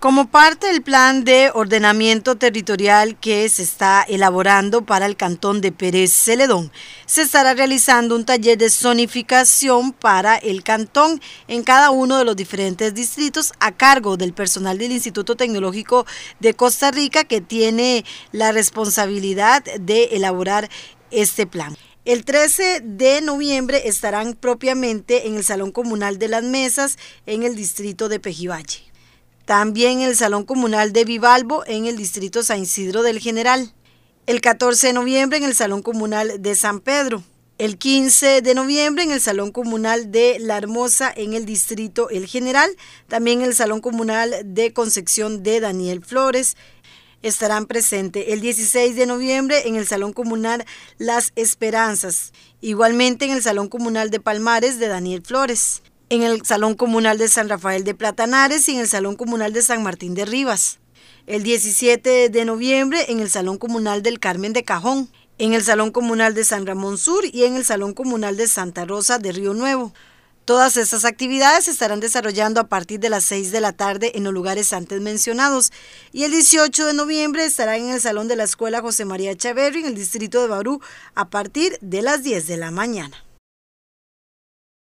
Como parte del plan de ordenamiento territorial que se está elaborando para el cantón de Pérez Celedón, se estará realizando un taller de zonificación para el cantón en cada uno de los diferentes distritos a cargo del personal del Instituto Tecnológico de Costa Rica que tiene la responsabilidad de elaborar este plan. El 13 de noviembre estarán propiamente en el Salón Comunal de las Mesas en el distrito de Pejivalle también en el Salón Comunal de Vivalbo en el distrito San Isidro del General, el 14 de noviembre en el Salón Comunal de San Pedro, el 15 de noviembre en el Salón Comunal de La Hermosa en el distrito El General, también en el Salón Comunal de Concepción de Daniel Flores, estarán presentes el 16 de noviembre en el Salón Comunal Las Esperanzas, igualmente en el Salón Comunal de Palmares de Daniel Flores en el Salón Comunal de San Rafael de Platanares y en el Salón Comunal de San Martín de Rivas. El 17 de noviembre en el Salón Comunal del Carmen de Cajón, en el Salón Comunal de San Ramón Sur y en el Salón Comunal de Santa Rosa de Río Nuevo. Todas estas actividades se estarán desarrollando a partir de las 6 de la tarde en los lugares antes mencionados y el 18 de noviembre estará en el Salón de la Escuela José María Chaverri en el distrito de Barú a partir de las 10 de la mañana.